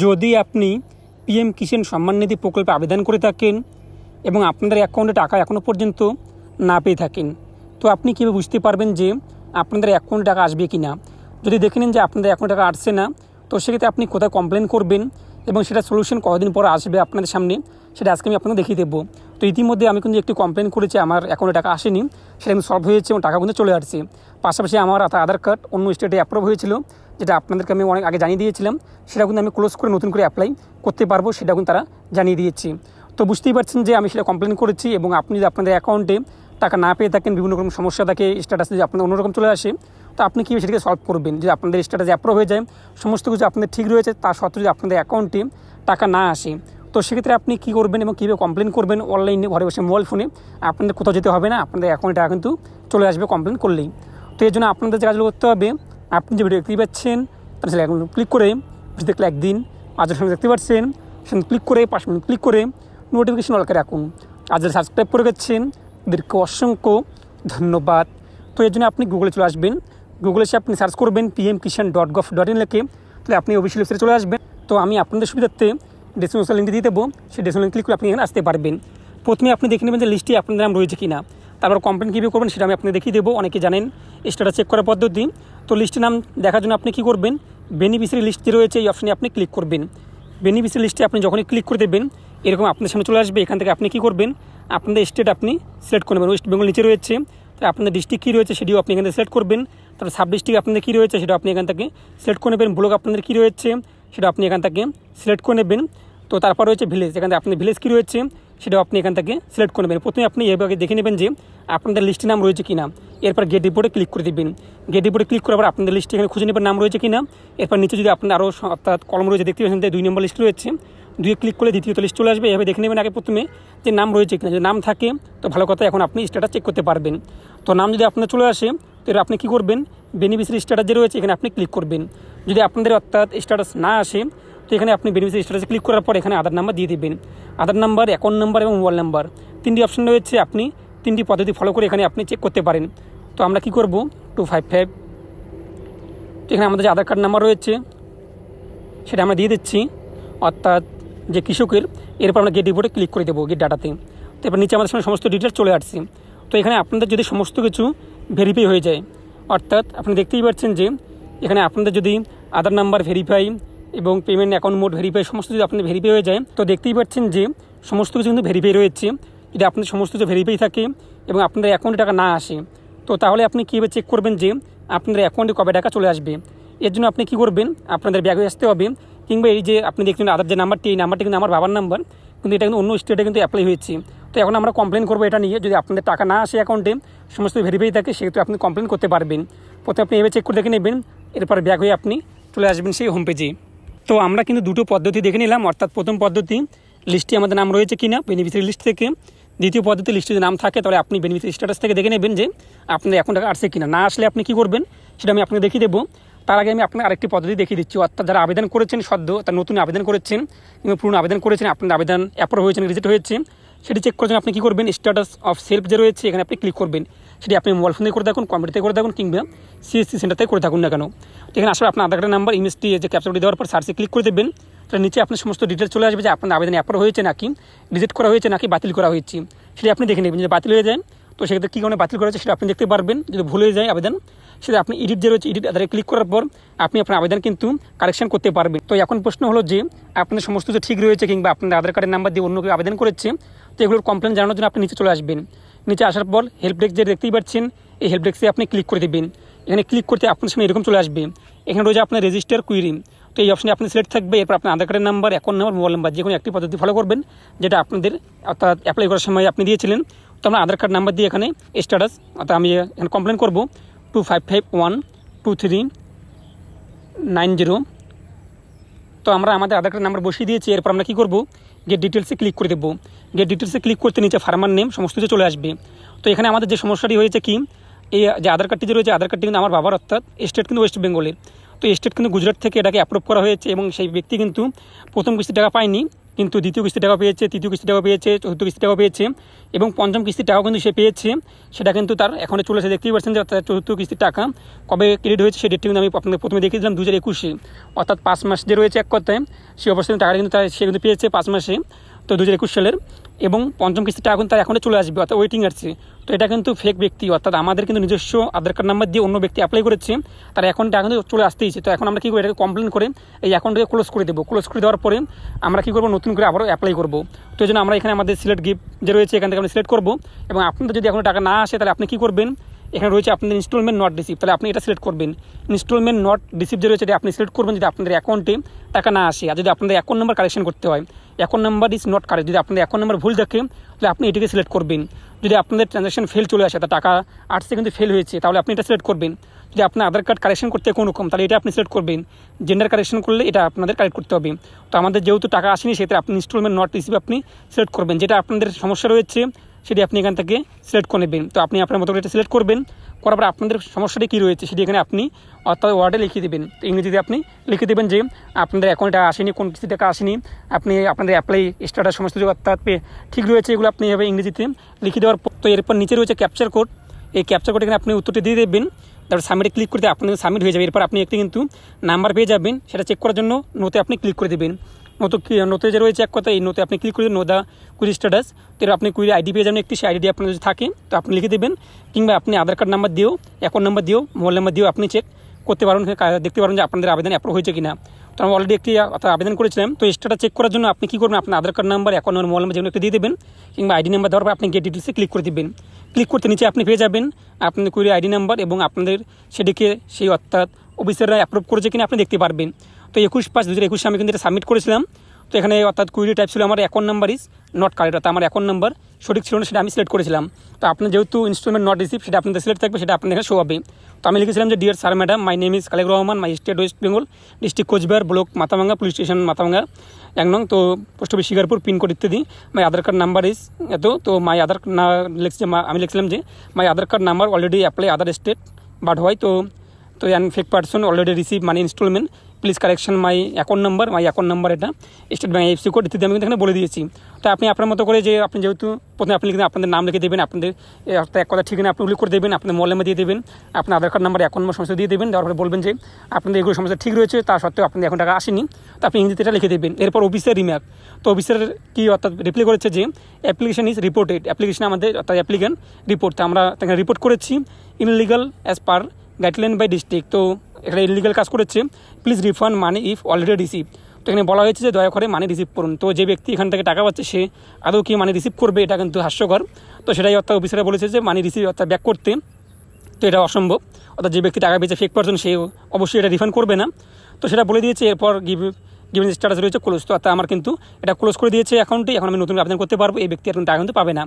যদি আপনি পিএম কিষেণ সম্মান নিধি প্রকল্পে আবেদন করে থাকেন এবং আপনাদের অ্যাকাউন্টে টাকা এখনও পর্যন্ত না পেয়ে থাকেন তো আপনি কীভাবে বুঝতে পারবেন যে আপনাদের অ্যাকাউন্টে টাকা আসবে কি না যদি দেখে নিন যে আপনাদের অ্যাকাউন্টে টাকা আসছে না তো সেক্ষেত্রে আপনি কোথায় কমপ্লেন করবেন এবং সেটা সলিউশন কতদিন পর আসবে আপনাদের সামনে সেটা আজকে আমি আপনাকে দেখিয়ে দেবো তো ইতিমধ্যে আমি কিন্তু একটি কমপ্লেন করেছি আমার অ্যাকাউন্টে টাকা আসেনি সেটা আমি সলভ হয়েছে এবং টাকা কিন্তু চলে আসছে পাশাপাশি আমার আধার কার্ড অন্য স্টেটে অ্যাপ্রুভ হয়েছিল যেটা আপনাদেরকে আমি অনেক আগে জানিয়ে দিয়েছিলাম সেটা কিন্তু আমি ক্লোজ করে নতুন করে অ্যাপ্লাই করতে পারবো সেটা কিন্তু তারা জানিয়ে দিয়েছি তো বুঝতেই পারছেন যে আমি সেটা কমপ্লেন করেছি এবং আপনি যদি আপনাদের অ্যাকাউন্টে টাকা না পেয়ে থাকেন বিভিন্ন রকম সমস্যা থাকে স্ট্যাটাস যদি আপনাদের অন্যরকম চলে আসে তো আপনি কীভাবে সেটাকে সলভ করবেন যদি আপনাদের স্ট্যাটাস অ্যাপ্রুভ হয়ে যায় সমস্ত কিছু আপনাদের ঠিক রয়েছে তা সত্ত্বেও যদি আপনাদের অ্যাকাউন্টে টাকা না আসে তো সেক্ষেত্রে আপনি কী করবেন এবং কীভাবে কমপ্লেন করবেন অনলাইনে ঘরে বসে মোবাইল ফোনে আপনাদের কোথাও যেতে হবে না আপনাদের অ্যাকাউন্টে টাকা কিন্তু চলে আসবে কমপ্লেন করলেই তো এই জন্য আপনাদের যে কাজগুলো করতে হবে আপনি যে ভিডিও দেখতেই পাচ্ছেন তার সেটা এখন ক্লিক করে বেশি দেখলে একদিন আজের সঙ্গে দেখতে পাচ্ছেন সেখানে ক্লিক করে পাঁচ মিনিট ক্লিক করে নোটিফিকেশন অলকে রাখুন আর যারা সাবস্ক্রাইব করে গেছেন দীর্ঘ অসংখ্য ধন্যবাদ তো এর জন্য আপনি গুগলে চলে আসবেন গুগলে এসে আপনি সার্চ করবেন PM Kisan dot gov dot in লেখে তাহলে আপনি অফিসিয়াল ওয়েবসাইটে চলে আসবেন তো আমি আপনাদের সুবিধার্থে ডেসক্রিপশন লিঙ্কটি দিয়ে দেবো সেই ডেসক্রিপশন লিঙ্ক ক্লিক করে আপনি এখানে আসতে পারবেন প্রথমে আপনি দেখে নেবেন যে লিস্টে আপনার নাম রয়েছে কি না তারপর কমপ্লেন কীভাবে করবেন সেটা আমি আপনি দেখিয়ে দেবো অনেকে জানেন স্ট্যাটাস চেক করার পদ্ধতি তো লিস্টের নাম দেখার জন্য আপনি কী করবেন বেনিফিসিয়ারি লিস্ট যে রয়েছে এই অপশানে আপনি ক্লিক করবেন বেনিফিসিয়ারি লিস্টে আপনি যখনই ক্লিক করে দেবেন এরকম আপনার সামনে চলে আসবে এখান থেকে আপনি কী করবেন আপনাদের স্টেট আপনি সিলেক্ট করে নেবেন ওয়েস্ট বেঙ্গল নিচে রয়েছে তাহলে আপনাদের ডিস্ট্রিক্ট কী রয়েছে সেটিও আপনি এখান থেকে সিলেক্ট করবেন তারপর সাব ডিস্ট্রিক্ট আপনাদের কী রয়েছে সেটা আপনি এখান থেকে সিলেক্ট করে নেবেন ব্লক আপনাদের কী রয়েছে সেটা আপনি এখান থেকে সিলেক্ট করে নেবেন তো তারপর রয়েছে ভিলেজ এখান থেকে আপনাদের ভিলেজ কী রয়েছে সেটাও আপনি এখান থেকে সিলেক্ট করে নেবেন প্রথমে আপনি এভাবে দেখে নেবেন যে আপনাদের লিস্টে নাম রয়েছে কি না এরপর গেট রিপোর্টে ক্লিক করে দেবেন গেট রিপোর্টে ক্লিক করার পর আপনাদের লিস্টে এখানে খুঁজে নেবেন নাম রয়েছে কি না এরপর নিচে যদি আপনার আরও অর্থাৎ কলম রয়েছে দেখতে পাচ্ছেন দুই নম্বর লিস্ট রয়েছে দুয়ে ক্লিক করলে দ্বিতীয়ত লিস্ট চলে আসবে এভাবে দেখে নেবেন আগে প্রথমে যে নাম রয়েছে কিনা যদি নাম থাকে তো ভালো কথা এখন আপনি স্ট্যাটাস চেক করতে পারবেন তো নাম যদি আপনার চলে আসে তো এটা আপনি কী করবেন বেনিফিসিয়ারি স্ট্যাটাস যে রয়েছে এখানে আপনি ক্লিক করবেন যদি আপনাদের অর্থাৎ স্ট্যাটাস না আসে তো এখানে আপনি বেনিফিসিয়ারি স্ট্যাটাসে ক্লিক করার পর এখানে আধার নাম্বার দিয়ে দেবেন আধার নাম্বার অ্যাকাউন্ট নাম্বার এবং মোবাইল নাম্বার তিনটি অপশন রয়েছে আপনি তিনটি পদ্ধতি ফলো করে এখানে আপনি চেক করতে পারেন তো আমরা কি করব টু ফাইভ ফাইভ তো এখানে আমাদের যে আধার কার্ড নাম্বার রয়েছে সেটা আমরা দিয়ে দিচ্ছি অর্থাৎ যে কৃষকের এরপর আমরা গেট রিপোর্টে ক্লিক করে দেবো গেট ডাটাতে তো এবার নিচে আমাদের সামনে সমস্ত ডিটেলস চলে আসছে তো এখানে আপনাদের যদি সমস্ত কিছু ভেরিফাই হয়ে যায় অর্থাৎ আপনি দেখতেই পাচ্ছেন যে এখানে আপনাদের যদি আধার নাম্বার ভেরিফাই এবং পেমেন্ট অ্যাকাউন্ট মোড ভেরিফাই সমস্ত যদি আপনি ভেরিফাই হয়ে যায় তো দেখতেই পাচ্ছেন যে সমস্ত কিছু কিন্তু ভেরিফাই রয়েছে যদি আপনার সমস্ত কিছু ভেরিফাই থাকে এবং আপনার অ্যাকাউন্টে টাকা না আসে তো তাহলে আপনি কীভাবে চেক করবেন যে আপনার অ্যাকাউন্টে কবে টাকা চলে আসবে এর জন্য আপনি কি করবেন আপনাদের ব্যাগে আসতে হবে কিংবা এই যে আপনি দেখছেন আদার যে নাম্বারটি এই নাম্বারটি কিন্তু আমার বাবার নাম্বার কিন্তু এটা কিন্তু অন্য স্টেটে কিন্তু অ্যাপ্লাই হয়েছে তো এখন আমরা কমপ্লেন করবো এটা নিয়ে যদি আপনাদের টাকা না আসে অ্যাকাউন্টে সমস্ত ভেরিফাই থাকে সেহেতু আপনি কমপ্লেন করতে পারবেন প্রথমে আপনি এভাবে চেক করে দেখে নেবেন এরপর ব্যাগ হয়ে আপনি চলে আসবেন সেই হোম পেজে তো আমরা কিন্তু দুটো পদ্ধতি দেখে নিলাম অর্থাৎ প্রথম পদ্ধতি লিস্টে আমাদের নাম রয়েছে কি না বেনিফিসিয়ারি লিস্ট থেকে দ্বিতীয় পদ্ধতি লিস্টে যদি নাম থাকে তাহলে আপনি বেনিফিসিয়ারি স্ট্যাটাস থেকে দেখে নেবেন যে আপনার এখন টাকা আসছে কিনা না আসলে আপনি কী করবেন সেটা আমি আপনাকে দেখিয়ে দেবো তার আগে আমি আপনার আরেকটি পদ্ধতি দেখিয়ে দিচ্ছি অর্থাৎ যারা আবেদন করেছেন সদ্য তার নতুন আবেদন করেছেন কিংবা পুরনো আবেদন করেছেন আপনার আবেদন অ্যাপ্রুভ হয়েছেন রিজেক্ট হয়েছে সেটি চেক করার জন্য আপনি কী করবেন স্ট্যাটাস অফ সেলফ যে রয়েছে এখানে আপনি ক্লিক করবেন সেটি আপনি মোবাইল ফোন দিয়ে করে দেখুন কম্পিউটারে করে দেখুন কিংবা সিএসসি সেন্টারতে করে থাকুন না কেন এখানে আসলে আপনার আধার কার্ডের নাম্বার ইমএসটি যে ক্যাপচারটি দেওয়ার পর সার্চে ক্লিক করে দেবেন তার নিচে আপনার সমস্ত ডিটেলস চলে আসবে যে আপনার আবেদন অ্যাপার হয়েছে নাকি রিজেক্ট করা হয়েছে নাকি বাতিল করা হয়েছে সেটি আপনি দেখে নেবেন যদি বাতিল হয়ে যায় তো সেক্ষেত্রে কী কারণে বাতিল করা হয়েছে সেটা আপনি দেখতে পারবেন যদি ভুল হয়ে যায় আবেদন সেটা আপনি এডিট যে রয়েছে এডিট আধারে ক্লিক করার পর আপনি আপনার আবেদন কিন্তু কারেকশন করতে পারবেন তো এখন প্রশ্ন হলো যে আপনার সমস্ত যে ঠিক রয়েছে কিংবা আপনার আধার কার্ডের নাম্বার দিয়ে অন্য কেউ আবেদন করেছে তো এগুলোর কমপ্লেন জানানোর জন্য আপনি নিচে চলে আসবেন নিচে আসার পর হেল্প ডেস্ক যে দেখতেই পাচ্ছেন এই হেল্প ডেস্কে আপনি ক্লিক করে দেবেন এখানে ক্লিক করতে আপনার সামনে এরকম চলে আসবে এখানে রয়েছে আপনার রেজিস্টার কুইরি তো এই অপশানে আপনি সিলেক্ট থাকবে এরপর আপনার আধার কার্ডের number account number mobile number যে কোনো একটি পদ্ধতি ফলো করবেন যেটা আপনাদের অর্থাৎ অ্যাপ্লাই করার সময় আপনি দিয়েছিলেন তো আমরা আধার কার্ড নাম্বার দিয়ে এখানে স্ট্যাটাস অর্থাৎ আমি এখানে কমপ্লেন করবো two five five one two three nine zero তো আমরা আমাদের আধার কার্ড নাম্বার বসিয়ে দিয়েছি এরপর আমরা কী করবো গিয়ে ডিটেলসে ক্লিক করে দেবো গিয়ে ডিটেলসে ক্লিক করতে নিচে ফার্মার নেম সমস্ত কিছু চলে আসবে তো এখানে আমাদের যে সমস্যাটি হয়েছে কি এই যে আধার কার্ডটি যে রয়েছে আধার কার্ডটি কিন্তু আমার বাবার অর্থাৎ স্টেট কিন্তু ওয়েস্ট বেঙ্গলের তো স্টেট কিন্তু গুজরাট থেকে এটাকে অ্যাপ্রুভ করা হয়েছে এবং সেই ব্যক্তি কিন্তু প্রথম কিস্তির টাকা পায়নি কিন্তু দ্বিতীয় কিস্তি টাকা পেয়েছে তৃতীয় কিস্তি টাকা পেয়েছে চতুর্থ কিস্তি টাকা পেয়েছে এবং পঞ্চম কিস্তির টাকাও কিন্তু সে পেয়েছে সেটা কিন্তু তার এখনও চলেছে দেখতেই পাচ্ছেন যে তার চতুর্থ কিস্তির টাকা কবে ক্রেডিট হয়েছে সে ডেটটি কিন্তু আমি আপনাকে প্রথমে দেখিয়েছিলাম দু হাজার একুশে অর্থাৎ পাঁচ মাস যে রয়েছে এক কথায় সে অবস্থায় টাকাটা কিন্তু তার সে কিন্তু পেয়েছে পাঁচ মাসে তো দু সালের এবং পঞ্চম কিস্তিটা এখন তার এখনই চলে আসবে অর্থাৎ ওয়েটিং আছে তো এটা কিন্তু ফেক ব্যক্তি অর্থাৎ আমাদের কিন্তু নিজস্ব আধার কার্ড নাম্বার দিয়ে অন্য ব্যক্তি অ্যাপ্লাই করেছে তার অ্যাকাউন্টটা এখন চলে আসতেইছে তো এখন আমরা কী করবো এটাকে কমপ্লেন করে এই অ্যাকাউন্টকে ক্লোজ করে দেবো ক্লোজ করে দেওয়ার পরে আমরা কী করবো নতুন করে আবারও অ্যাপ্লাই করবো তো জন্য আমরা এখানে আমাদের সিলেক্ট গিফট যে রয়েছে এখান থেকে আমরা সিলেক্ট করবো এবং আপনাদের যদি এখন টাকা না আসে তাহলে আপনি কী করবেন এখানে রয়েছে আপনাদের ইনস্টলমেন্ট নট রিসিভ তাহলে আপনি এটা সিলেক্ট করবেন ইনস্টলমেন্ট নট রিসিভ যে রয়েছে এটা আপনি সিলেক্ট করবেন যদি আপনাদের অ্যাকাউন্টে টাকা না আসে আর যদি আপনাদের অ্যাকাউন্ট নাম্বার কালেকশন করতে হয় account number is not correct যদি আপনাদের অ্যাকাউন্ট নাম্বার ভুল থাকে তাহলে আপনি এটিকে সিলেক্ট করবেন যদি আপনাদের ট্রানজাকশন ফেল চলে আসে তা টাকা আটসে কিন্তু ফেল হয়েছে তাহলে আপনি এটা সিলেক্ট করবেন যদি আপনার আধার কার্ড কারেকশন করতে কোনো রকম তাহলে এটা আপনি সিলেক্ট করবেন জেন্ডার কারেকশন করলে এটা আপনাদের কালেক্ট করতে হবে তো আমাদের যেহেতু টাকা আসেনি সেক্ষেত্রে আপনি ইনস্টলমেন্ট নট রিসিভ আপনি সিলেক্ট করবেন যেটা আপনাদের সমস্যা রয়েছে সেটি আপনি এখান থেকে সিলেক্ট করে নেবেন তো আপনি আপনার মতো করে এটা সিলেক্ট করবেন করার পর আপনাদের সমস্যাটি কী রয়েছে সেটি এখানে আপনি অর্থাৎ ওয়ার্ডে লিখে দেবেন তো ইংরেজিতে আপনি লিখে দেবেন যে আপনাদের অ্যাকাউন্টটা আসেনি কোন কিছু টাকা আসেনি আপনি আপনাদের অ্যাপ্লাই স্টার্টার সমস্ত কিছু অর্থাৎ ঠিক রয়েছে এগুলো আপনি এভাবে ইংরেজিতে লিখে দেওয়ার পর তো এরপর নিচে রয়েছে ক্যাপচার কোড এই ক্যাপচার কোড এখানে আপনি উত্তরটি দিয়ে দেবেন তারপর সাবমিটে ক্লিক করতে আপনাদের সাবমিট হয়ে যাবে এরপর আপনি একটি কিন্তু নাম্বার পেয়ে যাবেন সেটা চেক করার জন্য নোতে আপনি ক্লিক করে দেবেন নতুন যে রয়েছে এক কথা এই নোতে আপনি ক্লিক করে নোদা কুইরি স্ট্যাটাস তো আপনি কুইরি আইডি পেয়ে যাবেন একটি সেই আইডি আপনার যদি থাকে তো আপনি লিখে দেবেন কিংবা আপনি আধার কার্ড নাম্বার দিয়েও অ্যাকাউন্ট নাম্বার দিয়েও মোবাইল নাম্বার দিয়েও আপনি চেক করতে পারেন হ্যাঁ, দেখতে পারেন যে আপনাদের আবেদন অ্যাপ্রুভ হয়েছে কিনা তো আমরা অলরেডি একটি আবেদন করেছিলাম তো স্টাটা চেক করার জন্য আপনি কী করবেন আপনার Aadhaar card number account number mobile number যেগুলো একটু দিয়ে দেবেন কিংবা আইডি নাম্বার দেওয়ার পর আপনি গেট ডিটেলসে ক্লিক করে দেবেন ক্লিক করতে নিচে আপনি পেয়ে যাবেন আপনাদের কুইরি আইডি নাম্বার এবং আপনাদের সেটিকে সেই অর্থাৎ অফিসাররা অ্যাপ্রুভ করেছে কিনা আপনি দেখতে পারবেন তো একুশ পাঁচ দু হাজার আমি কিন্তু এটা সাবমিট করেছিলাম তো এখানে অর্থাৎ কুইরি টাইপ ছিল আমার account number is not correct অর্থাৎ আমার অ্যাকাউন্ট নাম্বার সঠিক ছিল না সেটা আমি সিলেক্ট করেছিলাম তো আপনার যেহেতু ইনস্টলমেন্ট নট রিসিভ সেটা আপনাদের সিলেক্ট থাকবে সেটা আপনার এখানে শো হবে তো আমি লিখেছিলাম যে dear sir madam my name is Khalek Rahman my state West Bengal district Coochbehar block Mathabhanga police station Mathabhanga এক নং তো পোস্ট অফিস শিকারপুর পিনকোড ইত্যাদি my Aadhaar card number is এত তো মাই আধার না লিখছে আমি লিখছিলাম যে my Aadhaar card number already apply other state but হয় তো তো an fake person already receive মানে installment please correction my account number my account number এটা স্টেট ব্যাঙ্ক এফসি কোড ইত্যাদি আমি কিন্তু এখানে বলে দিয়েছি তো আপনি আপনার মতো করে যে আপনি যেহেতু প্রথমে আপনি কিন্তু আপনাদের নাম লিখে দেবেন আপনাদের এক কথা ঠিকানা আপনি উল্লেখ করে দেবেন আপনাদের মোবাইল দিয়ে দেবেন আপনার Aadhaar card number account number সমস্ত দিয়ে দেবেন দেওয়ার পরে বলবেন যে আপনাদের এগুলো সমস্যা ঠিক রয়েছে তা সত্ত্বেও আপনাদের এখন টাকা আসেনি তো আপনি হিন্দিতে এটা লিখে দেবেন এরপর অফিসের রিম্যাক তো অফিসের কি অর্থাৎ রিপ্লাই করেছে যে অ্যাপ্লিকেশন ইজ রিপোর্টেড অ্যাপ্লিকেশন আমাদের অর্থাৎ অ্যাপ্লিকেন্ট রিপোর্ট তো আমরা তাকে রিপোর্ট করেছি illegal as per guideline by district তো একটা ইলিগাল কাজ করেছে please refund money if already receive তো এখানে বলা হয়েছে যে দয়া করে মানি রিসিভ করুন তো যে ব্যক্তি এখান থেকে টাকা পাচ্ছে সে আদৌ কি মানি রিসিভ করবে এটা কিন্তু হাস্যকর তো সেটাই অর্থাৎ অফিসাররা বলেছে যে মানি রিসিভ অর্থাৎ ব্যাক করতে তো এটা অসম্ভব অর্থাৎ যে ব্যক্তি টাকা পেয়েছে ফেক পারছেন সে অবশ্যই এটা রিফান্ড করবে না তো সেটা বলে দিয়েছে এরপর গিভ গিভেন স্ট্যাটাস রয়েছে ক্লোজ তো অর্থাৎ আমার কিন্তু এটা ক্লোজ করে দিয়েছে অ্যাকাউন্টে এখন আমি নতুন আবেদন করতে পারবো এই ব্যক্তি এখন টাকা কিন্তু পাবে না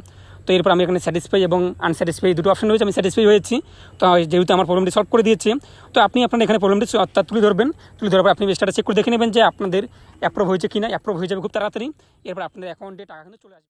তো এরপর আমি এখানে স্যাটিসফাই এবং আনস্যাটিসফাই দুটো অপশন রয়েছে আমি স্যাটিসফাই হয়েছি তো যেহেতু আমার প্রবলেমটি সলভ করে দিয়েছি তো আপনি আপনার এখানে প্রবলেমটি অর্থাৎ তুলে ধরবেন তুলে ধরার পর আপনি স্টেটাস চেক করে দেখে নেবেন যে আপনাদের অ্যাপ্রুভ হয়েছে কিনা অ্যাপ্রুভ হয়ে যাবে খুব তাড়াতাড়ি এরপর আপনাদের অ্যাকাউন্টে টাকা কিন্তু চলে আসবে